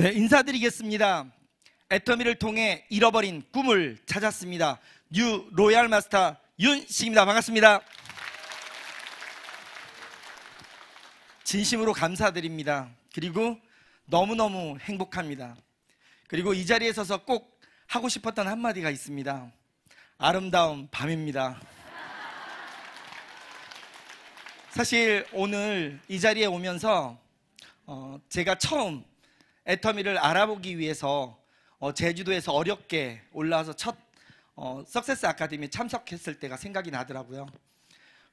네, 인사드리겠습니다. 애터미를 통해 잃어버린 꿈을 찾았습니다. 뉴 로얄 마스터 윤식입니다. 반갑습니다. 진심으로 감사드립니다. 그리고 너무너무 행복합니다. 그리고 이 자리에 서서 꼭 하고 싶었던 한마디가 있습니다. 아름다운 밤입니다. 사실 오늘 이 자리에 오면서 어, 제가 처음 애터미를 알아보기 위해서 어, 제주도에서 어렵게 올라와서 첫 어, 석세스 아카데미에 참석했을 때가 생각이 나더라고요.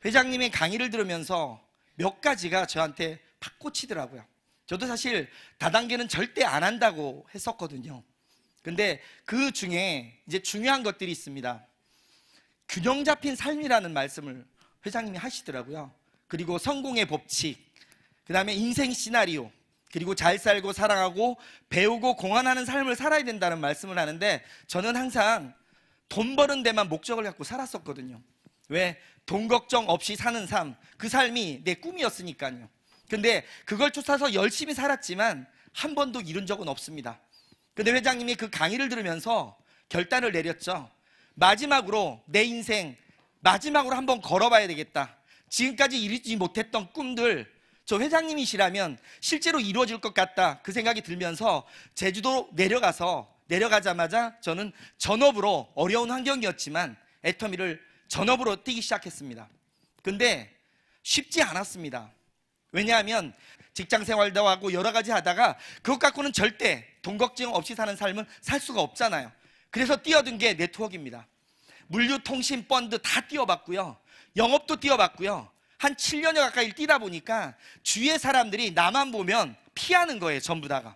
회장님의 강의를 들으면서 몇 가지가 저한테 팍 꽂히더라고요. 저도 사실 다단계는 절대 안 한다고 했었거든요. 근데 그 중에 이제 중요한 것들이 있습니다. 균형 잡힌 삶이라는 말씀을 회장님이 하시더라고요. 그리고 성공의 법칙, 그 다음에 인생 시나리오, 그리고 잘 살고 사랑하고 배우고 공헌하는 삶을 살아야 된다는 말씀을 하는데 저는 항상 돈 버는 데만 목적을 갖고 살았었거든요. 왜? 돈 걱정 없이 사는 삶. 그 삶이 내 꿈이었으니까요. 근데 그걸 쫓아서 열심히 살았지만 한 번도 이룬 적은 없습니다. 근데 회장님이 그 강의를 들으면서 결단을 내렸죠. 마지막으로 내 인생 마지막으로 한 번 걸어봐야 되겠다. 지금까지 이루지 못했던 꿈들 저 회장님이시라면 실제로 이루어질 것 같다 그 생각이 들면서 제주도 내려가서 내려가자마자 저는 전업으로 어려운 환경이었지만 애터미를 전업으로 뛰기 시작했습니다. 근데 쉽지 않았습니다. 왜냐하면 직장 생활도 하고 여러 가지 하다가 그것 갖고는 절대 돈 걱정 없이 사는 삶은 살 수가 없잖아요. 그래서 뛰어든 게 네트워크입니다. 물류, 통신, 펀드 다 뛰어봤고요. 영업도 뛰어봤고요. 한 7년여 가까이 뛰다 보니까 주위의 사람들이 나만 보면 피하는 거예요, 전부 다가.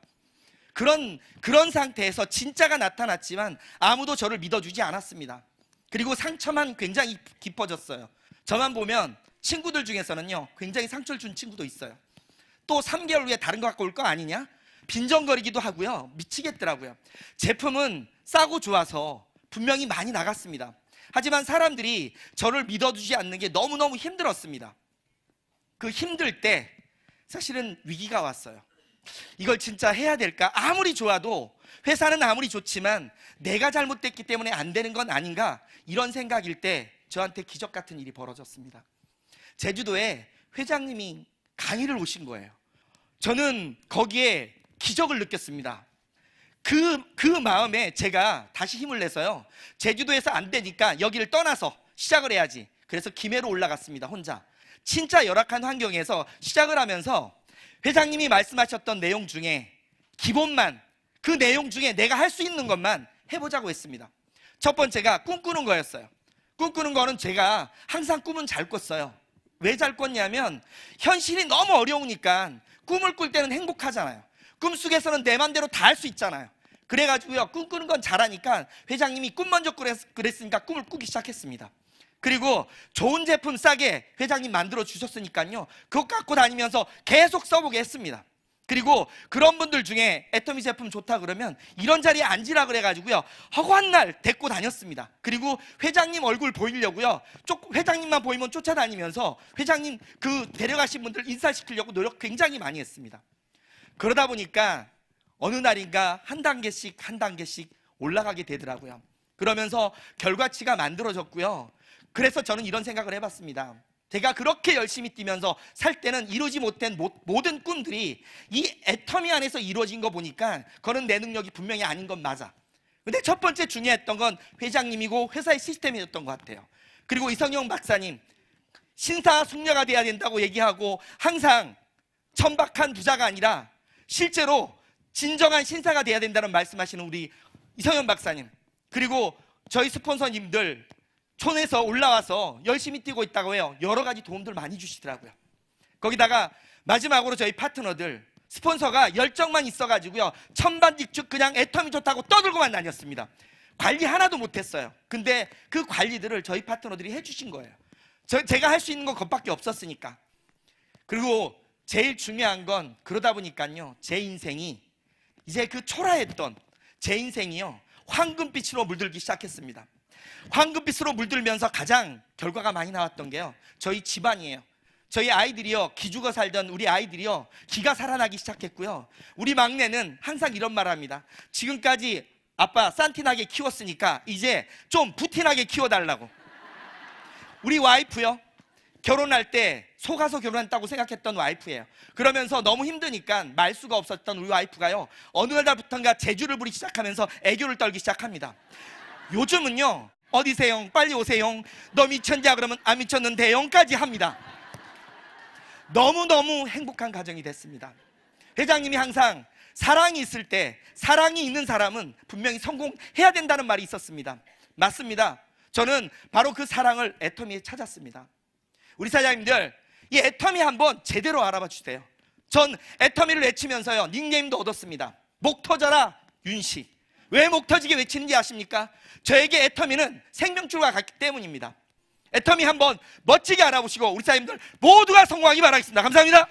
그런, 그런 상태에서 진짜가 나타났지만 아무도 저를 믿어주지 않았습니다. 그리고 상처만 굉장히 깊어졌어요. 저만 보면 친구들 중에서는요, 굉장히 상처를 준 친구도 있어요. 또 3개월 후에 다른 거 갖고 올 거 아니냐? 빈정거리기도 하고요. 미치겠더라고요. 제품은 싸고 좋아서 분명히 많이 나갔습니다. 하지만 사람들이 저를 믿어주지 않는 게 너무너무 힘들었습니다. 그 힘들 때 사실은 위기가 왔어요. 이걸 진짜 해야 될까? 아무리 좋아도 회사는 아무리 좋지만 내가 잘못됐기 때문에 안 되는 건 아닌가? 이런 생각일 때 저한테 기적 같은 일이 벌어졌습니다. 제주도에 회장님이 강의를 오신 거예요. 저는 거기에 기적을 느꼈습니다. 그, 그 마음에 제가 다시 힘을 내서요. 제주도에서 안 되니까 여기를 떠나서 시작을 해야지. 그래서 김해로 올라갔습니다, 혼자. 진짜 열악한 환경에서 시작을 하면서 회장님이 말씀하셨던 내용 중에 기본만, 그 내용 중에 내가 할 수 있는 것만 해보자고 했습니다. 첫 번째가 꿈꾸는 거였어요. 꿈꾸는 거는 제가 항상 꿈은 잘 꿨어요. 왜 잘 꿨냐면 현실이 너무 어려우니까 꿈을 꿀 때는 행복하잖아요. 꿈속에서는 내 맘대로 다 할 수 있잖아요. 그래가지고요 꿈꾸는 건 잘하니까 회장님이 꿈 먼저 그랬으니까 꿈을 꾸기 시작했습니다 그리고 좋은 제품 싸게 회장님 만들어 주셨으니까요 그거 갖고 다니면서 계속 써보게 했습니다 그리고 그런 분들 중에 애터미 제품 좋다 그러면 이런 자리에 앉으라 그래가지고요 허구한 날 데리고 다녔습니다 그리고 회장님 얼굴 보이려고요 회장님만 보이면 쫓아다니면서 회장님 그 데려가신 분들 인사시키려고 노력 굉장히 많이 했습니다 그러다 보니까 어느 날인가 한 단계씩 한 단계씩 올라가게 되더라고요. 그러면서 결과치가 만들어졌고요. 그래서 저는 이런 생각을 해봤습니다. 제가 그렇게 열심히 뛰면서 살 때는 이루지 못한 모든 꿈들이 이 애터미 안에서 이루어진 거 보니까 그거는 내 능력이 분명히 아닌 건 맞아. 근데 첫 번째 중요했던 건 회장님이고 회사의 시스템이었던 것 같아요. 그리고 이성용 박사님, 신사 숙녀가 돼야 된다고 얘기하고 항상 천박한 부자가 아니라 실제로 진정한 신사가 돼야 된다는 말씀하시는 우리 이성현 박사님 그리고 저희 스폰서님들 촌에서 올라와서 열심히 뛰고 있다고 해요. 여러 가지 도움들 많이 주시더라고요. 거기다가 마지막으로 저희 파트너들 스폰서가 열정만 있어가지고요. 천반직축 그냥 애텀이 좋다고 떠들고만 다녔습니다. 관리 하나도 못했어요. 근데 그 관리들을 저희 파트너들이 해주신 거예요. 저, 제가 할 수 있는 건 그것밖에 없었으니까. 그리고 제일 중요한 건 그러다 보니까요. 제 인생이 이제 그 초라했던 제 인생이요 황금빛으로 물들기 시작했습니다 황금빛으로 물들면서 가장 결과가 많이 나왔던 게요 저희 집안이에요 저희 아이들이요 기죽어 살던 우리 아이들이요 기가 살아나기 시작했고요 우리 막내는 항상 이런 말을 합니다 지금까지 아빠 산티나게 키웠으니까 이제 좀 부티나게 키워달라고 우리 와이프요 결혼할 때 속아서 결혼했다고 생각했던 와이프예요. 그러면서 너무 힘드니까 말 수가 없었던 우리 와이프가요. 어느 날부터인가 재주를 부리기 시작하면서 애교를 떨기 시작합니다. 요즘은요. 어디세요? 빨리 오세요. 너 미쳤냐? 그러면 안 미쳤는데 영까지 합니다. 너무너무 행복한 가정이 됐습니다. 회장님이 항상 사랑이 있을 때 사랑이 있는 사람은 분명히 성공해야 된다는 말이 있었습니다. 맞습니다. 저는 바로 그 사랑을 애터미에 찾았습니다. 우리 사장님들 이 애터미 한번 제대로 알아봐 주세요. 전 애터미를 외치면서요 닉네임도 얻었습니다. 목 터져라 윤씨. 왜 목 터지게 외치는지 아십니까? 저에게 애터미는 생명줄과 같기 때문입니다. 애터미 한번 멋지게 알아보시고 우리 사장님들 모두가 성공하기 바라겠습니다. 감사합니다.